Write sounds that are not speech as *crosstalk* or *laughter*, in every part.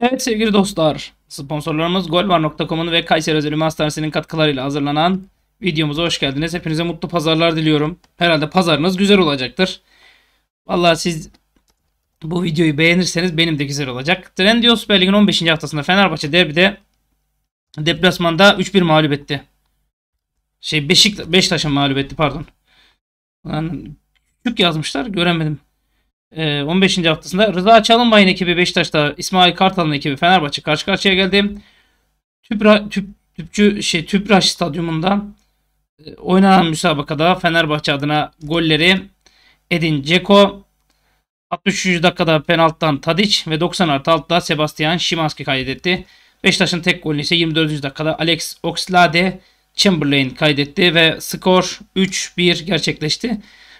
Evet sevgili dostlar, sponsorlarımız golvar.com'un ve Kayseri Özel Hastanesi'nin katkılarıyla hazırlanan videomuza hoş geldiniz. Hepinize mutlu pazarlar diliyorum. Herhalde pazarınız güzel olacaktır. Valla siz bu videoyu beğenirseniz benim de güzel olacak. Trendyol Süper Lig'in 15. haftasında Fenerbahçe derbide deplasmanda 3-1 mağlup etti. Şey Beşik, Beşiktaş'a mağlup etti pardon. Lan küçük yazmışlar göremedim. 15. Ee, haftasında Rıza Çalınbay'ın ekibi Beşiktaş'ta İsmail Kartal'ın ekibi Fenerbahçe karşı karşıya geldi. Tüpra, tüp, tüpçü şey Tüpraş stadyumunda e, oynanan müsabakada Fenerbahçe adına golleri Edin Ceko 63. dakikada penaltıdan Tadic ve 90 artı 6'da Sebastian Şimanski kaydetti. Beşiktaş'ın tek golünü ise 24. dakikada Alex Oxlade Chamberlain kaydetti ve skor 3-1 gerçekleşti.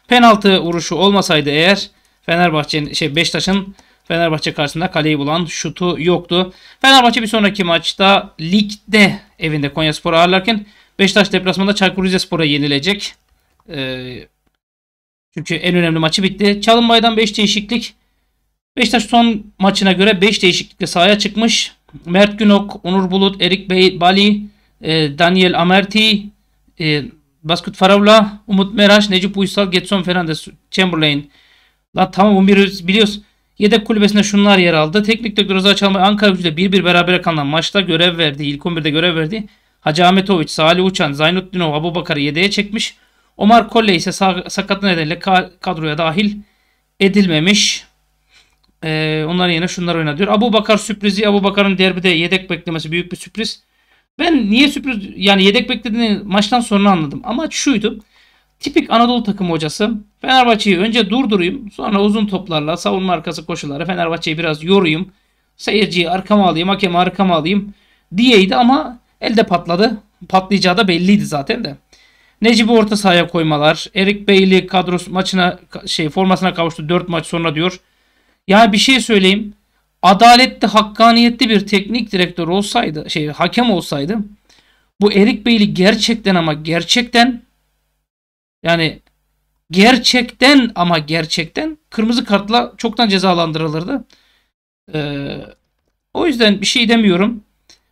Penaltı vuruşu olmasaydı eğer Fenerbahçe'nin şey Beşiktaş'ın Fenerbahçe karşısında kaleyi bulan şutu yoktu. Fenerbahçe bir sonraki maçta ligde evinde Konyaspor'u ağırlarken Beşiktaş deplasmanda Çaykur Rizespor'a yenilecek. Ee, çünkü en önemli maçı bitti. Çalınbay'dan 5 değişiklik. Beşiktaş son maçına göre 5 değişiklikle sahaya çıkmış. Mert Günok, Onur Bulut, Erik Bey, Bali, e, Daniel Amerti, e, Baskut Faravla, Umut Meraş, Necip Uysal, Getson Fernandez, Chamberlain, Lan tamam bunu biliyoruz. Yedek kulübesinde şunlar yer aldı. Teknik direktör Rıza Çalmay Ankara gücüyle bir bir beraber kalan maçta görev verdi. İlk 11'de görev verdi. Hacı Ahmetoviç, Salih Uçan, Abu Abubakar'ı yedeğe çekmiş. Omar Kolle ise sakatlığı nedeniyle kadroya dahil edilmemiş. Ee, onların yerine şunlar oynadı Abu Bakar sürprizi. Abu Bakar'ın derbide yedek beklemesi büyük bir sürpriz. Ben niye sürpriz yani yedek beklediğini maçtan sonra anladım. Ama şuydu. Tipik Anadolu takım hocası Fenerbahçe'yi önce durdurayım sonra uzun toplarla savunma arkası koşulara Fenerbahçe'yi biraz yorayım. Seyirciyi arkama alayım hakemi arkama alayım diyeydi ama elde patladı. Patlayacağı da belliydi zaten de. Necip'i orta sahaya koymalar. Erik Beyli kadros maçına şey formasına kavuştu 4 maç sonra diyor. Ya bir şey söyleyeyim. Adaletli, hakkaniyetli bir teknik direktör olsaydı, şey hakem olsaydı bu Erik Beyli gerçekten ama gerçekten yani gerçekten ama gerçekten kırmızı kartla çoktan cezalandırılırdı. Ee, o yüzden bir şey demiyorum.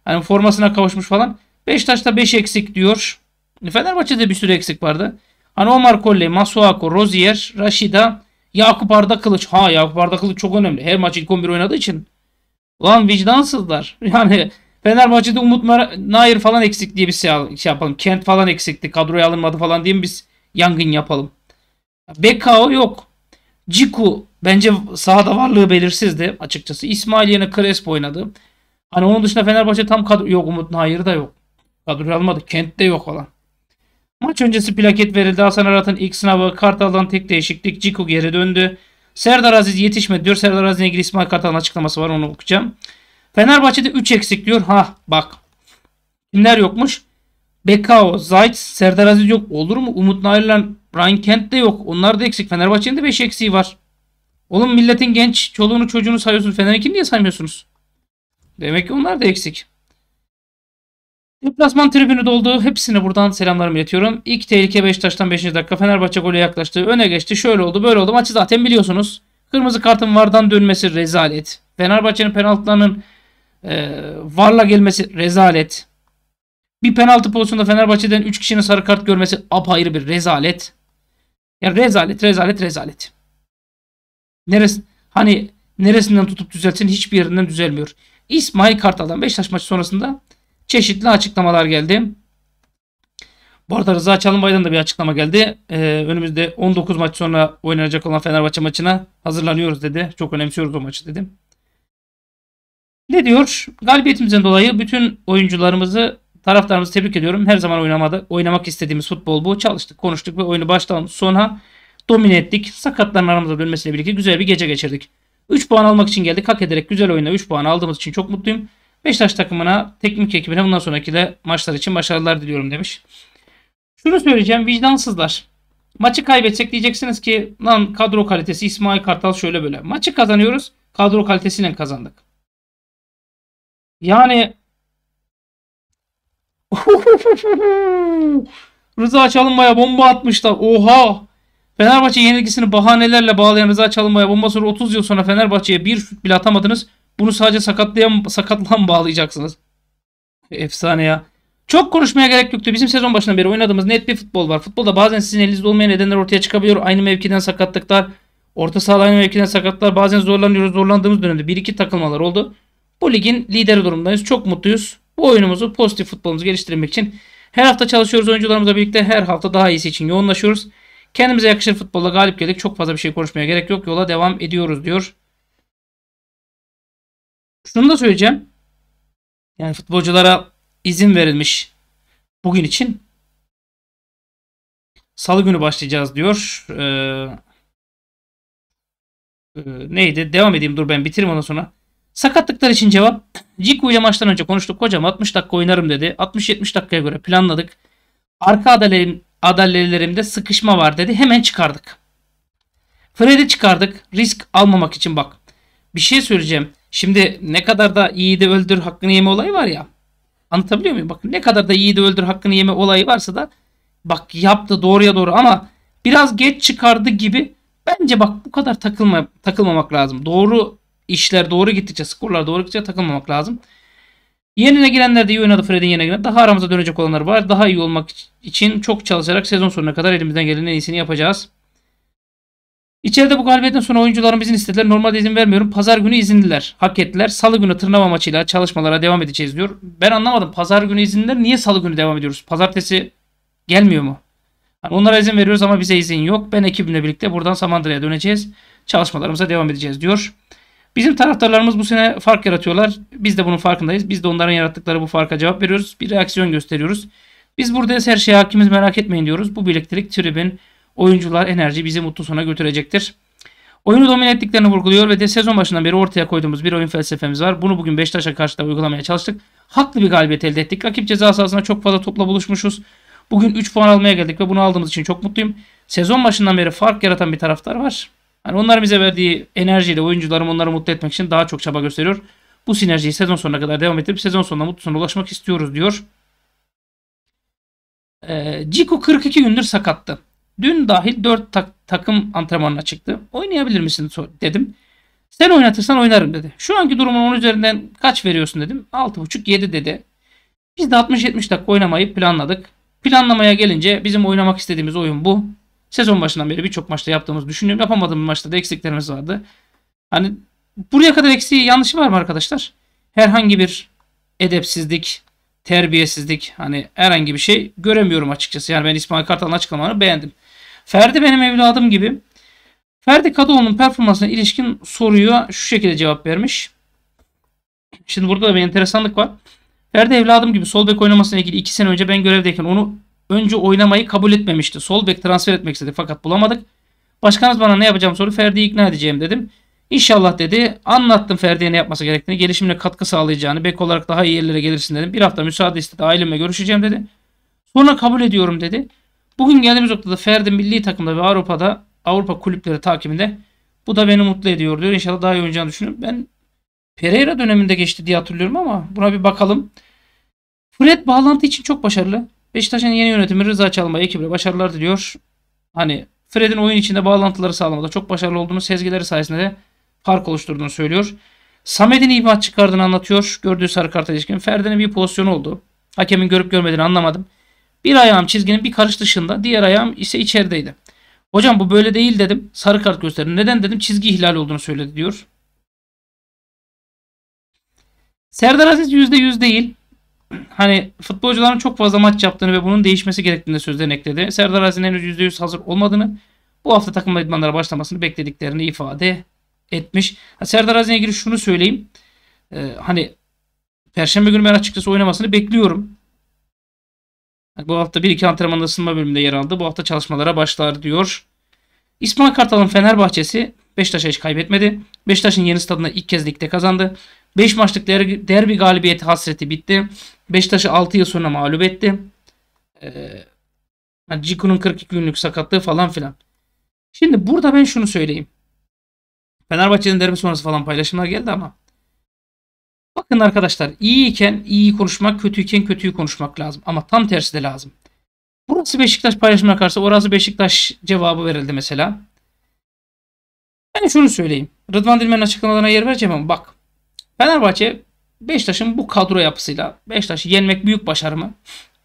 Hani formasına kavuşmuş falan. Beşiktaş'ta 5 beş eksik diyor. E, Fenerbahçe'de bir sürü eksik vardı. Hani Omar Kolle, Masuako, Rozier, Rashida, Yakup Arda Kılıç. Ha Yakup Arda Kılıç çok önemli. Her maç ilk 11 oynadığı için. Lan vicdansızlar. *laughs* Yani Fenerbahçe'de Umut Nair falan eksik diye bir şey, şey yapalım. Kent falan eksikti. Kadroya alınmadı falan diye biz Yangın yapalım. Bekao yok. Ciku bence sahada varlığı belirsizdi açıkçası. İsmail yerine Crespo oynadı. Hani onun dışında Fenerbahçe tam kadro yok. Umut Nahir da yok. Kadro almadı. Kent de yok falan. Maç öncesi plaket verildi. Hasan Arat'ın ilk sınavı. Kartal'dan tek değişiklik. Ciku geri döndü. Serdar Aziz yetişmedi diyor. Serdar Aziz'le ilgili İsmail Kartal'ın açıklaması var. Onu okuyacağım. Fenerbahçe'de 3 eksik diyor. Ha bak. Kimler yokmuş? Bekao, Zayt, Serdar Aziz yok. Olur mu? Umut Nailan, Ryan Kent de yok. Onlar da eksik. Fenerbahçe'nin de 5 eksiği var. Oğlum milletin genç çoluğunu çocuğunu sayıyorsunuz. Fener'i kim diye saymıyorsunuz? Demek ki onlar da eksik. Deplasman tribünü doldu. Hepsine buradan selamlarımı iletiyorum. İlk tehlike Beşiktaş'tan 5. dakika Fenerbahçe golü yaklaştı. Öne geçti. Şöyle oldu böyle oldu. Maçı zaten biliyorsunuz. Kırmızı kartın vardan dönmesi rezalet. Fenerbahçe'nin penaltılarının e, varla gelmesi rezalet. Bir penaltı pozisyonunda Fenerbahçe'den 3 kişinin sarı kart görmesi apayrı bir rezalet. Yani rezalet, rezalet, rezalet. Neresi, hani neresinden tutup düzeltsin? hiçbir yerinden düzelmiyor. İsmail Kartal'dan Beşiktaş maçı sonrasında çeşitli açıklamalar geldi. Bu arada Rıza Çalınbay'dan da bir açıklama geldi. Ee, önümüzde 19 maç sonra oynanacak olan Fenerbahçe maçına hazırlanıyoruz dedi. Çok önemsiyoruz o maçı dedim. Ne diyor? Galibiyetimizden dolayı bütün oyuncularımızı Taraftarımızı tebrik ediyorum. Her zaman oynamadı. oynamak istediğimiz futbol bu. Çalıştık, konuştuk ve oyunu baştan sona domine ettik. Sakatların aramıza dönmesiyle birlikte güzel bir gece geçirdik. 3 puan almak için geldik. Hak ederek güzel oyuna 3 puan aldığımız için çok mutluyum. Beşiktaş takımına, teknik ekibine bundan sonraki de maçlar için başarılar diliyorum demiş. Şunu söyleyeceğim vicdansızlar. Maçı kaybetsek diyeceksiniz ki lan kadro kalitesi İsmail Kartal şöyle böyle. Maçı kazanıyoruz. Kadro kalitesiyle kazandık. Yani *laughs* Rıza Çalınbay'a bomba atmışlar. Oha! Fenerbahçe yenilgisini bahanelerle bağlayan Rıza Çalınbay'a bomba sonra 30 yıl sonra Fenerbahçe'ye bir şut bile atamadınız. Bunu sadece sakatlayan, sakatlan bağlayacaksınız. Efsane ya. Çok konuşmaya gerek yoktu. Bizim sezon başından beri oynadığımız net bir futbol var. Futbolda bazen sizin elinizde olmayan nedenler ortaya çıkabiliyor. Aynı mevkiden sakatlıklar, orta saha aynı mevkiden sakatlar. Bazen zorlanıyoruz. Zorlandığımız dönemde bir iki takılmalar oldu. Bu ligin lideri durumdayız. Çok mutluyuz. Bu oyunumuzu pozitif futbolumuzu geliştirmek için her hafta çalışıyoruz oyuncularımızla birlikte. Her hafta daha iyisi için yoğunlaşıyoruz. Kendimize yakışır futbolla galip geldik. Çok fazla bir şey konuşmaya gerek yok. Yola devam ediyoruz diyor. Şunu da söyleyeceğim. Yani futbolculara izin verilmiş bugün için. Salı günü başlayacağız diyor. Ee, e, neydi? Devam edeyim dur ben bitireyim ondan sonra. Sakatlıklar için cevap. Ciku ile maçtan önce konuştuk. Hocam 60 dakika oynarım dedi. 60-70 dakikaya göre planladık. Arka adalelerim, adalelerimde sıkışma var dedi. Hemen çıkardık. Fred'i çıkardık. Risk almamak için bak. Bir şey söyleyeceğim. Şimdi ne kadar da iyi de öldür hakkını yeme olayı var ya. Anlatabiliyor muyum? Bakın ne kadar da iyi de öldür hakkını yeme olayı varsa da bak yaptı doğruya doğru ama biraz geç çıkardı gibi bence bak bu kadar takılma, takılmamak lazım. Doğru işler doğru gittikçe, skorlar doğru gittikçe takılmamak lazım. Yenine girenler de iyi oynadı Fred'in yerine giren. Daha aramıza dönecek olanlar var. Daha iyi olmak için çok çalışarak sezon sonuna kadar elimizden gelen en iyisini yapacağız. İçeride bu galibiyetten sonra oyuncularımızın izin istediler. Normalde izin vermiyorum. Pazar günü izindiler, Hak ettiler. Salı günü tırnava maçıyla çalışmalara devam edeceğiz diyor. Ben anlamadım. Pazar günü izinliler. Niye salı günü devam ediyoruz? Pazartesi gelmiyor mu? Yani onlara izin veriyoruz ama bize izin yok. Ben ekibimle birlikte buradan Samandıra'ya döneceğiz. Çalışmalarımıza devam edeceğiz diyor. Bizim taraftarlarımız bu sene fark yaratıyorlar. Biz de bunun farkındayız. Biz de onların yarattıkları bu farka cevap veriyoruz. Bir reaksiyon gösteriyoruz. Biz buradayız her şeye hakimiz merak etmeyin diyoruz. Bu birliktelik tribün, oyuncular, enerji bizi mutlu sona götürecektir. Oyunu domine ettiklerini vurguluyor ve de sezon başından beri ortaya koyduğumuz bir oyun felsefemiz var. Bunu bugün Beşiktaş'a karşı da uygulamaya çalıştık. Haklı bir galibiyet elde ettik. Rakip ceza sahasına çok fazla topla buluşmuşuz. Bugün 3 puan almaya geldik ve bunu aldığımız için çok mutluyum. Sezon başından beri fark yaratan bir taraftar var. Hani onlar bize verdiği enerjiyle oyuncularım onları mutlu etmek için daha çok çaba gösteriyor. Bu sinerjiyi sezon sonuna kadar devam ettirip sezon sonuna mutlu sona ulaşmak istiyoruz diyor. E, Ciko 42 gündür sakattı. Dün dahil 4 tak takım antrenmanına çıktı. Oynayabilir misin dedim. Sen oynatırsan oynarım dedi. Şu anki durumun 10 üzerinden kaç veriyorsun dedim. 6.5-7 dedi. Biz de 60-70 dakika oynamayı planladık. Planlamaya gelince bizim oynamak istediğimiz oyun bu. Sezon başından beri birçok maçta yaptığımız düşünüyorum. Yapamadığım maçta da eksiklerimiz vardı. Hani buraya kadar eksiği yanlışı var mı arkadaşlar? Herhangi bir edepsizlik, terbiyesizlik hani herhangi bir şey göremiyorum açıkçası. Yani ben İsmail Kartal'ın açıklamalarını beğendim. Ferdi benim evladım gibi. Ferdi Kadıoğlu'nun performansına ilişkin soruyu şu şekilde cevap vermiş. Şimdi burada da bir enteresanlık var. Ferdi evladım gibi sol bek oynamasına ilgili 2 sene önce ben görevdeyken onu önce oynamayı kabul etmemişti. Sol bek transfer etmek istedi fakat bulamadık. Başkanımız bana ne yapacağım soru Ferdi'yi ikna edeceğim dedim. İnşallah dedi. Anlattım Ferdi'ye ne yapması gerektiğini. Gelişimine katkı sağlayacağını. Bek olarak daha iyi yerlere gelirsin dedim. Bir hafta müsaade istedi. Ailemle görüşeceğim dedi. Sonra kabul ediyorum dedi. Bugün geldiğimiz noktada Ferdi milli takımda ve Avrupa'da Avrupa kulüpleri takiminde. Bu da beni mutlu ediyor diyor. İnşallah daha iyi oynayacağını düşünüyorum. Ben Pereira döneminde geçti diye hatırlıyorum ama buna bir bakalım. Fred bağlantı için çok başarılı. Beşiktaş'ın yeni yönetimi Rıza Çalma ekibe başarılar diliyor. Hani Fred'in oyun içinde bağlantıları sağlamada çok başarılı olduğunu sezgileri sayesinde de fark oluşturduğunu söylüyor. Samet'in ihbat çıkardığını anlatıyor. Gördüğü sarı kart ilişkin. Ferdi'nin bir pozisyonu oldu. Hakemin görüp görmediğini anlamadım. Bir ayağım çizginin bir karış dışında. Diğer ayağım ise içerideydi. Hocam bu böyle değil dedim. Sarı kart gösterdim. Neden dedim çizgi ihlal olduğunu söyledi diyor. Serdar Aziz %100 değil hani futbolcuların çok fazla maç yaptığını ve bunun değişmesi gerektiğini sözden ekledi. Serdar Aziz'in henüz %100 hazır olmadığını, bu hafta takım idmanlara başlamasını beklediklerini ifade etmiş. Ha, Serdar Aziz'e ilgili şunu söyleyeyim. Ee, hani Perşembe günü ben açıkçası oynamasını bekliyorum. Yani bu hafta 1-2 antrenmanda ısınma bölümünde yer aldı. Bu hafta çalışmalara başlar diyor. İsmail Kartal'ın Fenerbahçesi Beşiktaş'a hiç kaybetmedi. Beşiktaş'ın yeni stadına ilk kez ligde kazandı. 5 maçlık derbi, galibiyeti hasreti bitti. Beşiktaş'ı 6 yıl sonra mağlup etti. Ee, Ciku'nun 42 günlük sakatlığı falan filan. Şimdi burada ben şunu söyleyeyim. Fenerbahçe'nin derbi sonrası falan paylaşımlar geldi ama. Bakın arkadaşlar iyiyken iyi konuşmak, kötüyken kötüyü konuşmak lazım. Ama tam tersi de lazım. Burası Beşiktaş paylaşımına karşı orası Beşiktaş cevabı verildi mesela. Ben şunu söyleyeyim. Rıdvan Dilmen'in açıklamalarına yer vereceğim ama bak. Fenerbahçe Beşiktaş'ın bu kadro yapısıyla Beşiktaş'ı yenmek büyük başarı mı?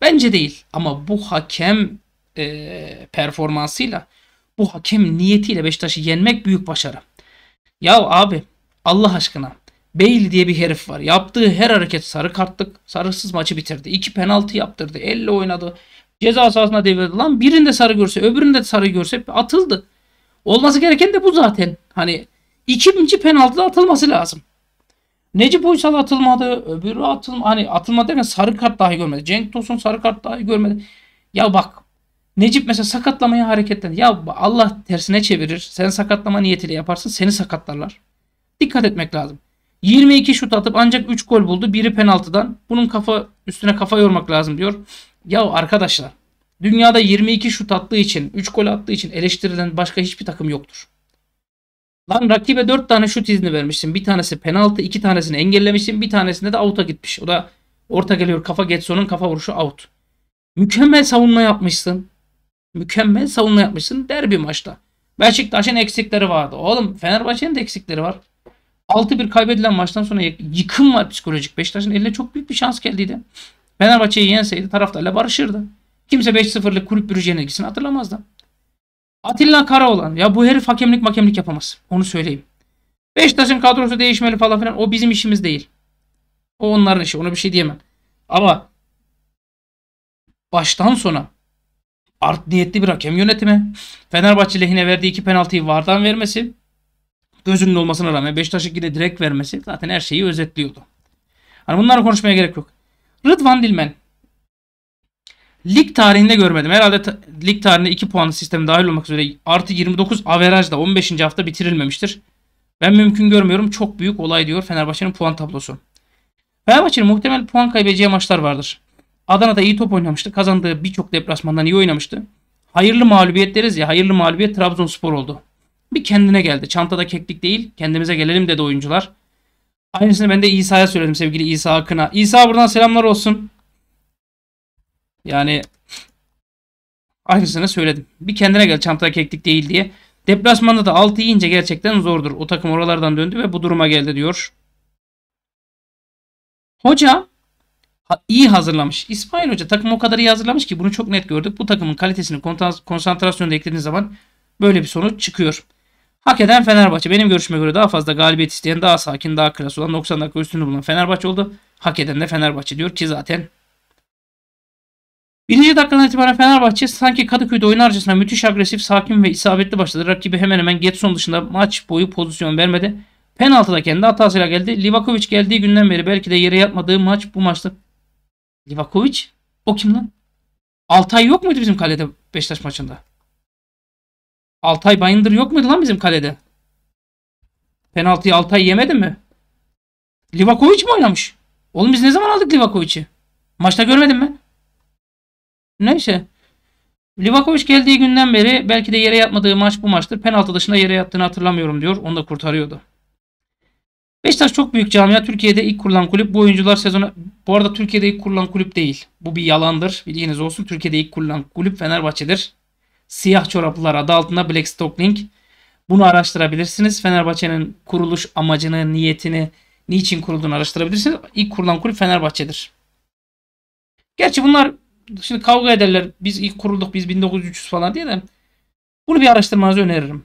Bence değil. Ama bu hakem e, performansıyla bu hakem niyetiyle Beşiktaş'ı yenmek büyük başarı. Ya abi Allah aşkına Beyli diye bir herif var. Yaptığı her hareket sarı kartlık. Sarısız maçı bitirdi. İki penaltı yaptırdı. Elle oynadı. Ceza sahasına devirdi. Lan birinde sarı görse öbüründe sarı görse atıldı. Olması gereken de bu zaten. Hani ikinci penaltıda atılması lazım. Necip Uysal atılmadı. Öbürü atılmadı. Hani atılmadı derken sarı kart dahi görmedi. Cenk Tosun sarı kart dahi görmedi. Ya bak Necip mesela sakatlamaya hareketlendi. Ya Allah tersine çevirir. Sen sakatlama niyetiyle yaparsın. Seni sakatlarlar. Dikkat etmek lazım. 22 şut atıp ancak 3 gol buldu. Biri penaltıdan. Bunun kafa üstüne kafa yormak lazım diyor. Ya arkadaşlar dünyada 22 şut attığı için 3 gol attığı için eleştirilen başka hiçbir takım yoktur. Lan rakibe 4 tane şut izni vermişsin. Bir tanesi penaltı, iki tanesini engellemişsin. Bir tanesinde de out'a gitmiş. O da orta geliyor kafa Getson'un kafa vuruşu out. Mükemmel savunma yapmışsın. Mükemmel savunma yapmışsın derbi maçta. Beşiktaş'ın eksikleri vardı. Oğlum Fenerbahçe'nin de eksikleri var. 6-1 kaybedilen maçtan sonra yıkım var psikolojik. Beşiktaş'ın eline çok büyük bir şans geldiydi. Fenerbahçe'yi yenseydi taraftarla barışırdı. Kimse 5-0'lık kulüp bürüceğinin ilgisini hatırlamazdı. Atilla Karaoğlan. Ya bu herif hakemlik makemlik yapamaz. Onu söyleyeyim. Beşiktaş'ın kadrosu değişmeli falan filan. O bizim işimiz değil. O onların işi. Ona bir şey diyemem. Ama baştan sona art niyetli bir hakem yönetimi. Fenerbahçe lehine verdiği iki penaltıyı vardan vermesi. Gözünün olmasına rağmen Beşiktaş'ı yine direkt vermesi zaten her şeyi özetliyordu. Hani bunları konuşmaya gerek yok. Rıdvan Dilmen Lig tarihinde görmedim. Herhalde ta lig tarihinde 2 puanlı sistemi dahil olmak üzere artı 29 averajla 15. hafta bitirilmemiştir. Ben mümkün görmüyorum. Çok büyük olay diyor Fenerbahçe'nin puan tablosu. Fenerbahçe'nin muhtemel puan kaybedeceği maçlar vardır. Adana'da iyi top oynamıştı. Kazandığı birçok deplasmandan iyi oynamıştı. Hayırlı mağlubiyet deriz ya. Hayırlı mağlubiyet Trabzonspor oldu. Bir kendine geldi. Çantada keklik değil. Kendimize gelelim dedi oyuncular. Aynısını ben de İsa'ya söyledim sevgili İsa Akın'a. İsa buradan selamlar olsun. Yani aynısını söyledim. Bir kendine gel çantaya keklik değil diye. Deplasmanda da 6 yiyince gerçekten zordur. O takım oralardan döndü ve bu duruma geldi diyor. Hoca iyi hazırlamış. İsmail Hoca takımı o kadar iyi hazırlamış ki bunu çok net gördük. Bu takımın kalitesini konsantrasyonda eklediğiniz zaman böyle bir sonuç çıkıyor. Hak eden Fenerbahçe. Benim görüşüme göre daha fazla galibiyet isteyen, daha sakin, daha klas olan, 90 dakika üstünü bulan Fenerbahçe oldu. Hak eden de Fenerbahçe diyor ki zaten Birinci dakikadan itibaren Fenerbahçe sanki Kadıköy'de oynarcasına müthiş agresif, sakin ve isabetli başladı. Rakibi hemen hemen Getson dışında maç boyu pozisyon vermedi. Penaltıda kendi hatasıyla geldi. Livakovic geldiği günden beri belki de yere yatmadığı maç bu maçta. Livakovic? O kim lan? Altay yok muydu bizim kalede Beşiktaş maçında? Altay Bayındır yok muydu lan bizim kalede? Penaltıyı Altay yemedi mi? Livakovic mi oynamış? Oğlum biz ne zaman aldık Livakovic'i? Maçta görmedin mi? Neyse. Livakovic geldiği günden beri belki de yere yatmadığı maç bu maçtır. Penaltı dışında yere yattığını hatırlamıyorum diyor. Onu da kurtarıyordu. Beşiktaş çok büyük camia. Türkiye'de ilk kurulan kulüp. Bu oyuncular sezonu. Bu arada Türkiye'de ilk kurulan kulüp değil. Bu bir yalandır. Bilginiz olsun. Türkiye'de ilk kurulan kulüp Fenerbahçe'dir. Siyah çoraplılar adı altında Black Stockling. Bunu araştırabilirsiniz. Fenerbahçe'nin kuruluş amacını, niyetini, niçin kurulduğunu araştırabilirsiniz. İlk kurulan kulüp Fenerbahçe'dir. Gerçi bunlar Şimdi kavga ederler. Biz ilk kurulduk biz 1903 falan diye de. Bunu bir araştırmanızı öneririm.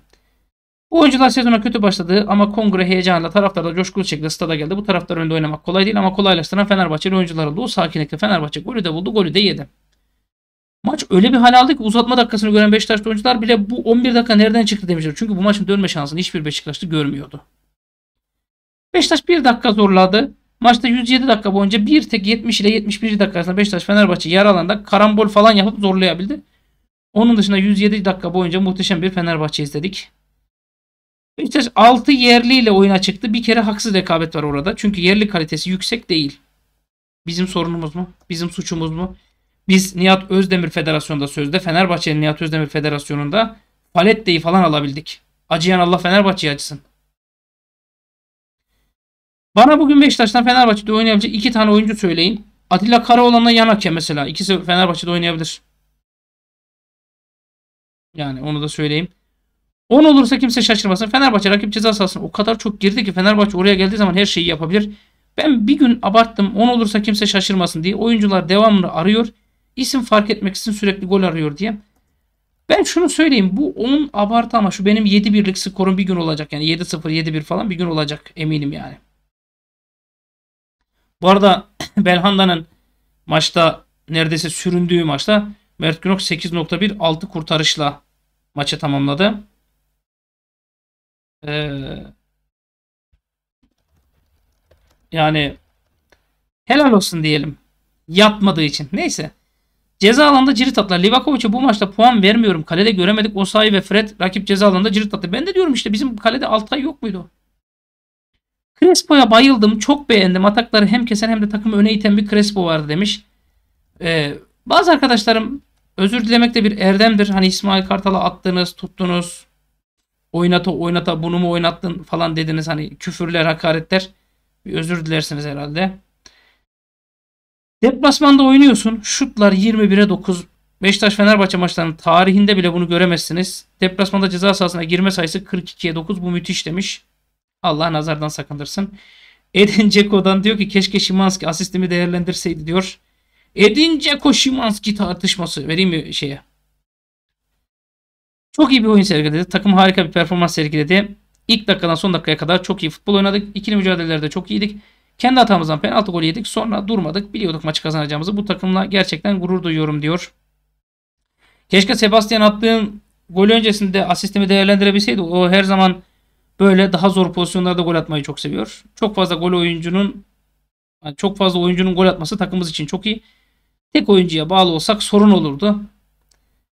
Bu oyuncular sezona kötü başladı ama kongre heyecanla taraftarla coşkulu şekilde stada geldi. Bu taraftar önünde oynamak kolay değil ama kolaylaştıran Fenerbahçeli oyuncular oldu. O sakinlikle Fenerbahçe golü de buldu, golü de yedi. Maç öyle bir hal aldı ki uzatma dakikasını gören Beşiktaşlı oyuncular bile bu 11 dakika nereden çıktı demişler. Çünkü bu maçın dönme şansını hiçbir Beşiktaşlı görmüyordu. Beşiktaş bir dakika zorladı. Maçta 107 dakika boyunca bir tek 70 ile 71 dakika arasında Beşiktaş Fenerbahçe yer alanında karambol falan yapıp zorlayabildi. Onun dışında 107 dakika boyunca muhteşem bir Fenerbahçe izledik. Beşiktaş 6 ile oyuna çıktı. Bir kere haksız rekabet var orada. Çünkü yerli kalitesi yüksek değil. Bizim sorunumuz mu? Bizim suçumuz mu? Biz Nihat Özdemir Federasyonu'nda sözde Fenerbahçe'nin Nihat Özdemir Federasyonu'nda Palette'yi falan alabildik. Acıyan Allah Fenerbahçe'ye acısın. Bana bugün Beşiktaş'tan Fenerbahçe'de oynayabilecek iki tane oyuncu söyleyin. Atilla Karaoğlan'la Yanakya mesela. İkisi Fenerbahçe'de oynayabilir. Yani onu da söyleyeyim. 10 olursa kimse şaşırmasın. Fenerbahçe rakip ceza sahasına o kadar çok girdi ki Fenerbahçe oraya geldiği zaman her şeyi yapabilir. Ben bir gün abarttım 10 olursa kimse şaşırmasın diye oyuncular devamlı arıyor. İsim fark etmek için sürekli gol arıyor diye. Ben şunu söyleyeyim bu 10 abartı ama şu benim 7-1'lik skorum bir gün olacak. Yani 7-0 7-1 falan bir gün olacak eminim yani. Bu arada *clears throat* Belhanda'nın maçta neredeyse süründüğü maçta Mert Günok 8.1 6 kurtarışla maçı tamamladı. Ee, yani helal olsun diyelim. Yatmadığı için. Neyse. Ceza alanda cirit atlar. Livakovic'e bu maçta puan vermiyorum. Kalede göremedik. Osayi ve Fred rakip ceza alanda cirit attı. Ben de diyorum işte bizim kalede Altay yok muydu? Crespo'ya bayıldım. Çok beğendim. Atakları hem kesen hem de takımı öne iten bir Crespo vardı demiş. Ee, bazı arkadaşlarım özür dilemek de bir erdemdir. Hani İsmail Kartal'a attınız, tuttunuz. Oynata oynata bunu mu oynattın falan dediniz. Hani küfürler, hakaretler. Bir özür dilersiniz herhalde. Deplasmanda oynuyorsun. Şutlar 21'e 9. Beşiktaş Fenerbahçe maçlarının tarihinde bile bunu göremezsiniz. Deplasmanda ceza sahasına girme sayısı 42'ye 9. Bu müthiş demiş. Allah nazardan sakındırsın. Edin Ceko'dan diyor ki keşke Şimanski asistimi değerlendirseydi diyor. Edin Ceko Şimanski tartışması vereyim mi şeye? Çok iyi bir oyun sergiledi. Takım harika bir performans sergiledi. İlk dakikadan son dakikaya kadar çok iyi futbol oynadık. İkili mücadelelerde çok iyiydik. Kendi hatamızdan penaltı golü yedik. Sonra durmadık. Biliyorduk maçı kazanacağımızı. Bu takımla gerçekten gurur duyuyorum diyor. Keşke Sebastian attığın golü öncesinde asistimi değerlendirebilseydi. O her zaman Böyle daha zor pozisyonlarda gol atmayı çok seviyor. Çok fazla gol oyuncunun yani çok fazla oyuncunun gol atması takımımız için çok iyi. Tek oyuncuya bağlı olsak sorun olurdu.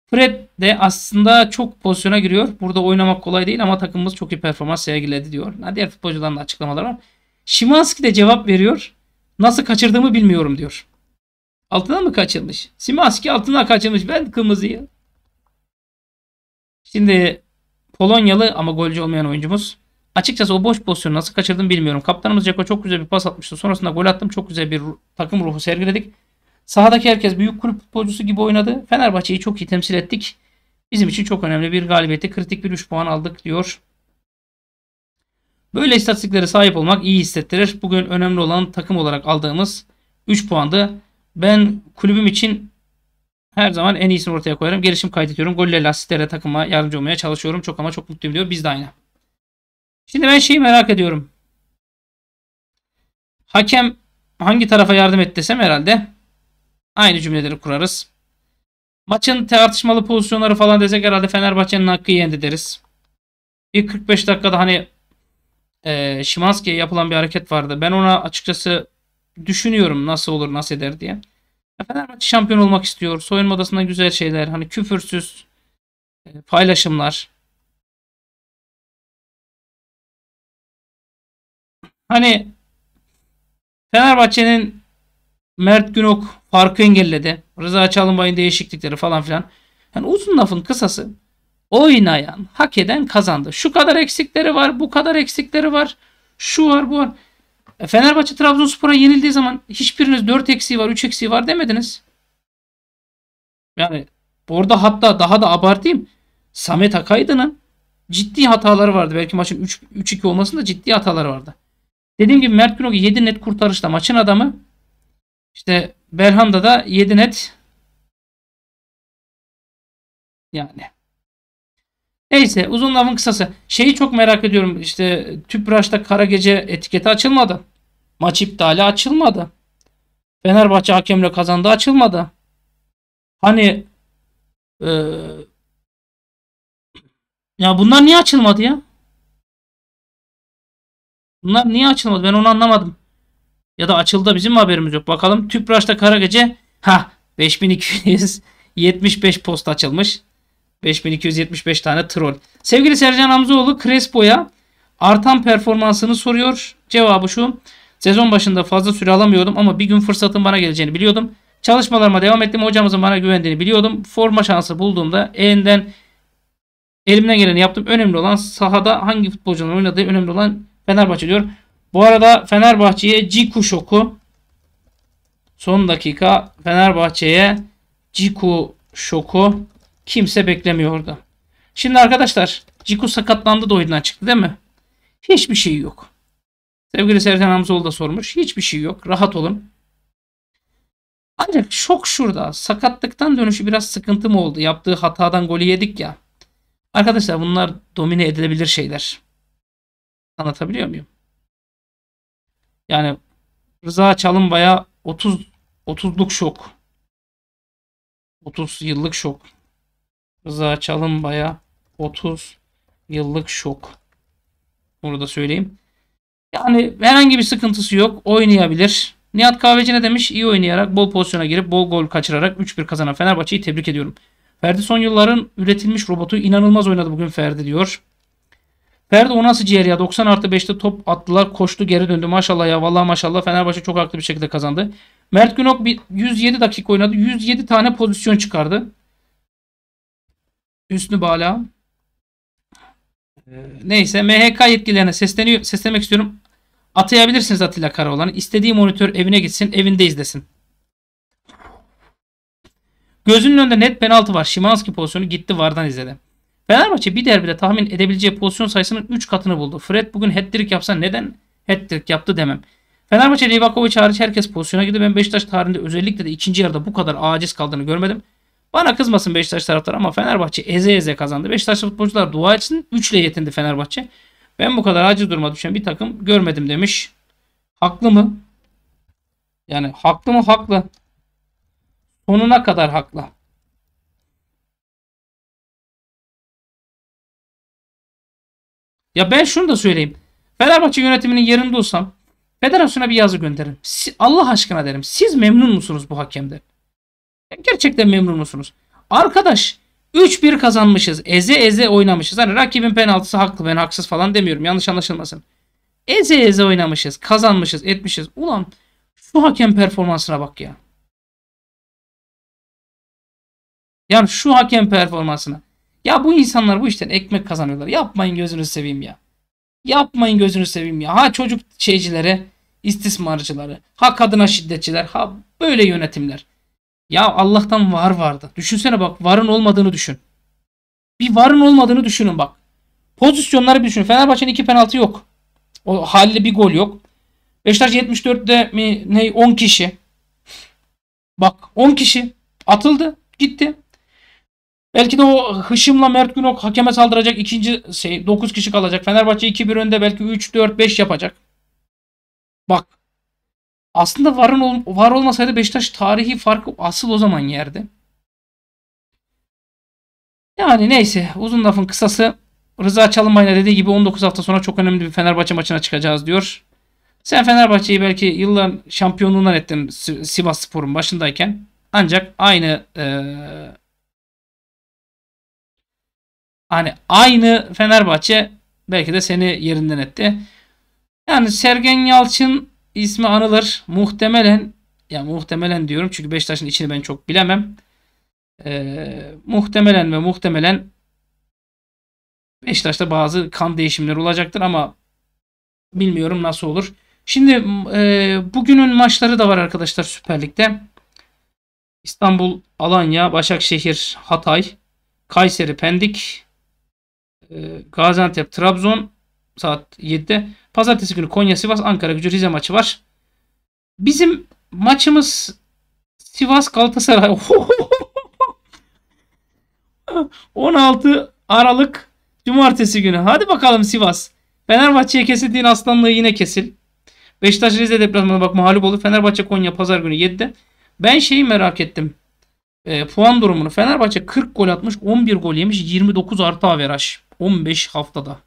Fred de aslında çok pozisyona giriyor. Burada oynamak kolay değil ama takımımız çok iyi performans sergiledi diyor. Yani diğer futbolcuların da açıklamaları var. Şimanski de cevap veriyor. Nasıl kaçırdığımı bilmiyorum diyor. Altına mı kaçırmış? Simaski altına kaçırmış. Ben kırmızıyı. Şimdi Polonyalı ama golcü olmayan oyuncumuz. Açıkçası o boş pozisyonu nasıl kaçırdım bilmiyorum. Kaptanımız Ceko çok güzel bir pas atmıştı. Sonrasında gol attım. Çok güzel bir takım ruhu sergiledik. Sahadaki herkes büyük kulüp futbolcusu gibi oynadı. Fenerbahçe'yi çok iyi temsil ettik. Bizim için çok önemli bir galibiyette kritik bir 3 puan aldık diyor. Böyle istatistiklere sahip olmak iyi hissettirir. Bugün önemli olan takım olarak aldığımız 3 puandı. Ben kulübüm için her zaman en iyisini ortaya koyarım. Gelişim kaydediyorum. Golle lastiklere takıma yardımcı olmaya çalışıyorum. Çok ama çok mutluyum diyor. Biz de aynı. Şimdi ben şeyi merak ediyorum. Hakem hangi tarafa yardım et desem herhalde aynı cümleleri kurarız. Maçın tartışmalı pozisyonları falan desek herhalde Fenerbahçe'nin hakkı yendi deriz. Bir 45 dakikada hani e, Şimanski'ye yapılan bir hareket vardı. Ben ona açıkçası düşünüyorum nasıl olur nasıl eder diye. Fenerbahçe şampiyon olmak istiyor. Soyunma odasında güzel şeyler. Hani küfürsüz e, paylaşımlar. Hani Fenerbahçe'nin Mert Günok farkı engelledi. Rıza Çalınbay'ın değişiklikleri falan filan. Yani uzun lafın kısası oynayan, hak eden kazandı. Şu kadar eksikleri var, bu kadar eksikleri var. Şu var, bu var. E, Fenerbahçe Trabzonspor'a yenildiği zaman hiçbiriniz 4 eksiği var 3 eksiği var demediniz. Yani orada hatta daha da abartayım. Samet Akaydın'ın ciddi hataları vardı. Belki maçın 3-2 olmasında ciddi hataları vardı. Dediğim gibi Mert Günok 7 net kurtarışta maçın adamı. İşte Belhanda da 7 net yani Neyse uzun lafın kısası. Şeyi çok merak ediyorum. İşte Tüpraş'ta kara gece etiketi açılmadı. Maç iptali açılmadı. Fenerbahçe hakemle kazandı açılmadı. Hani e, ya bunlar niye açılmadı ya? Bunlar niye açılmadı? Ben onu anlamadım. Ya da açıldı bizim haberimiz yok. Bakalım Tüpraş'ta kara gece ha 5275 post açılmış. 5275 tane troll. Sevgili Sercan Hamzoğlu Crespo'ya artan performansını soruyor. Cevabı şu. Sezon başında fazla süre alamıyordum ama bir gün fırsatın bana geleceğini biliyordum. Çalışmalarıma devam ettim. Hocamızın bana güvendiğini biliyordum. Forma şansı bulduğumda elinden elimden geleni yaptım. Önemli olan sahada hangi futbolcunun oynadığı önemli olan Fenerbahçe diyor. Bu arada Fenerbahçe'ye Ciku şoku. Son dakika Fenerbahçe'ye Ciku şoku kimse beklemiyordu. Şimdi arkadaşlar Ciku sakatlandı da oyundan çıktı değil mi? Hiçbir şey yok. Sevgili Sertan Hamzoğlu da sormuş. Hiçbir şey yok. Rahat olun. Ancak şok şurada. Sakatlıktan dönüşü biraz sıkıntı mı oldu? Yaptığı hatadan golü yedik ya. Arkadaşlar bunlar domine edilebilir şeyler. Anlatabiliyor muyum? Yani Rıza Çalınbay'a 30 30'luk şok. 30 yıllık şok. Rıza Çalınbay'a 30 yıllık şok. Burada söyleyeyim. Yani herhangi bir sıkıntısı yok. Oynayabilir. Nihat Kahveci ne demiş? İyi oynayarak, bol pozisyona girip, bol gol kaçırarak 3-1 kazanan Fenerbahçe'yi tebrik ediyorum. Ferdi son yılların üretilmiş robotu inanılmaz oynadı bugün Ferdi diyor. Ferdi o nasıl ciğer ya? 90 artı 5'te top attılar. Koştu geri döndü. Maşallah ya. Vallahi maşallah. Fenerbahçe çok haklı bir şekilde kazandı. Mert Günok 107 dakika oynadı. 107 tane pozisyon çıkardı. Hüsnü Bala. Ee, neyse MHK yetkililerine sesleniyor, seslenmek istiyorum. Atayabilirsiniz Atilla Karaoğlan'ı. İstediği monitör evine gitsin, evinde izlesin. Gözünün önünde net penaltı var. Şimanski pozisyonu gitti vardan izledi. Fenerbahçe bir derbide tahmin edebileceği pozisyon sayısının 3 katını buldu. Fred bugün hat-trick yapsa neden hat-trick yaptı demem. Fenerbahçe Livakovic hariç herkes pozisyona girdi. Ben Beşiktaş tarihinde özellikle de ikinci yarıda bu kadar aciz kaldığını görmedim. Bana kızmasın Beşiktaş taraftarı ama Fenerbahçe eze eze kazandı. Beşiktaşlı futbolcular dua etsin. 3 ile yetindi Fenerbahçe. Ben bu kadar acı duruma düşen bir takım görmedim demiş. Haklı mı? Yani haklı mı? Haklı. Sonuna kadar haklı. Ya ben şunu da söyleyeyim. Fenerbahçe yönetiminin yerinde olsam federasyona bir yazı gönderirim. Allah aşkına derim. Siz memnun musunuz bu hakemden? Gerçekten memnun musunuz? Arkadaş 3-1 kazanmışız. Eze eze oynamışız. Hani rakibin penaltısı haklı ben haksız falan demiyorum. Yanlış anlaşılmasın. Eze eze oynamışız. Kazanmışız etmişiz. Ulan şu hakem performansına bak ya. Yani şu hakem performansına. Ya bu insanlar bu işten ekmek kazanıyorlar. Yapmayın gözünü seveyim ya. Yapmayın gözünü seveyim ya. Ha çocuk şeycilere, istismarcıları, ha kadına şiddetçiler, ha böyle yönetimler. Ya Allah'tan var vardı. Düşünsene bak varın olmadığını düşün. Bir varın olmadığını düşünün bak. Pozisyonları bir düşünün. Fenerbahçe'nin iki penaltı yok. O halde bir gol yok. Beşiktaş 74'te mi ne 10 kişi. Bak 10 kişi atıldı gitti. Belki de o hışımla Mert Günok hakeme saldıracak ikinci şey, 9 kişi kalacak. Fenerbahçe 2-1 önde belki 3-4-5 yapacak. Bak aslında varın ol, var olmasaydı Beşiktaş tarihi farkı asıl o zaman yerdi. Yani neyse uzun lafın kısası Rıza Çalınbay'la dediği gibi 19 hafta sonra çok önemli bir Fenerbahçe maçına çıkacağız diyor. Sen Fenerbahçe'yi belki yılların şampiyonluğundan ettin Sivas Spor'un başındayken. Ancak aynı ee, hani aynı Fenerbahçe belki de seni yerinden etti. Yani Sergen Yalçın ismi anılır. Muhtemelen ya yani muhtemelen diyorum çünkü Beşiktaş'ın içini ben çok bilemem. Ee, muhtemelen ve muhtemelen Beşiktaş'ta bazı kan değişimleri olacaktır ama bilmiyorum nasıl olur. Şimdi e, bugünün maçları da var arkadaşlar Süper Lig'de. İstanbul, Alanya, Başakşehir, Hatay, Kayseri, Pendik, e, Gaziantep, Trabzon, saat 7'de. Pazartesi günü Konya Sivas Ankara Gücü Rize maçı var. Bizim maçımız Sivas Galatasaray. 16 *laughs* Aralık Cumartesi günü. Hadi bakalım Sivas. Fenerbahçe'ye kesildiğin aslanlığı yine kesil. Beşiktaş Rize deplasmanına bak mağlup olur. Fenerbahçe Konya pazar günü 7'de. Ben şeyi merak ettim. E, puan durumunu. Fenerbahçe 40 gol atmış. 11 gol yemiş. 29 artı averaj. 15 haftada.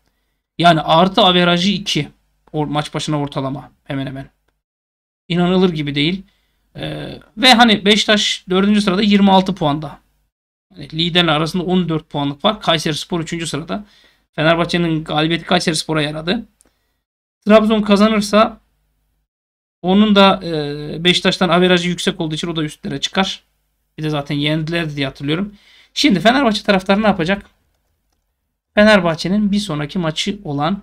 Yani artı averajı 2. O, maç başına ortalama hemen hemen. İnanılır gibi değil. Ee, ve hani Beşiktaş 4. sırada 26 puanda. Yani liderler arasında 14 puanlık var. Kayseri Spor 3. sırada. Fenerbahçe'nin galibiyeti Kayseri Spor'a yaradı. Trabzon kazanırsa onun da e, Beşiktaş'tan averajı yüksek olduğu için o da üstlere çıkar. Bir de zaten yendiler diye hatırlıyorum. Şimdi Fenerbahçe taraftarı ne yapacak? Fenerbahçe'nin bir sonraki maçı olan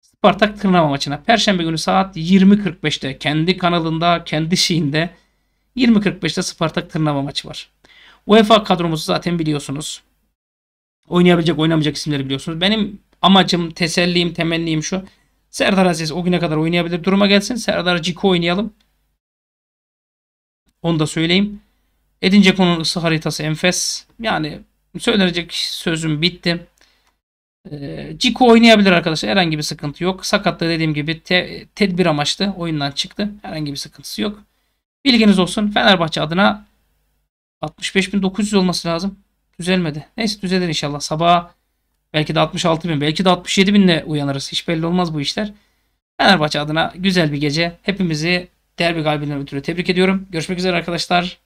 Spartak Tırnava maçına. Perşembe günü saat 20.45'te kendi kanalında, kendi şeyinde 20.45'te Spartak Tırnava maçı var. UEFA kadromuzu zaten biliyorsunuz. Oynayabilecek, oynamayacak isimleri biliyorsunuz. Benim amacım, teselliyim, temennim şu. Serdar Aziz o güne kadar oynayabilir duruma gelsin. Serdar Ciko oynayalım. Onu da söyleyeyim. Edin Ceko'nun ısı haritası enfes. Yani söylenecek sözüm bitti. Ee, Ciku oynayabilir arkadaşlar. Herhangi bir sıkıntı yok. Sakatlığı dediğim gibi te tedbir amaçlı oyundan çıktı. Herhangi bir sıkıntısı yok. Bilginiz olsun. Fenerbahçe adına 65.900 olması lazım. Düzelmedi. Neyse düzelir inşallah. Sabah belki de 66.000 belki de 67.000 ile uyanırız. Hiç belli olmaz bu işler. Fenerbahçe adına güzel bir gece. Hepimizi derbi galibinden ötürü tebrik ediyorum. Görüşmek üzere arkadaşlar.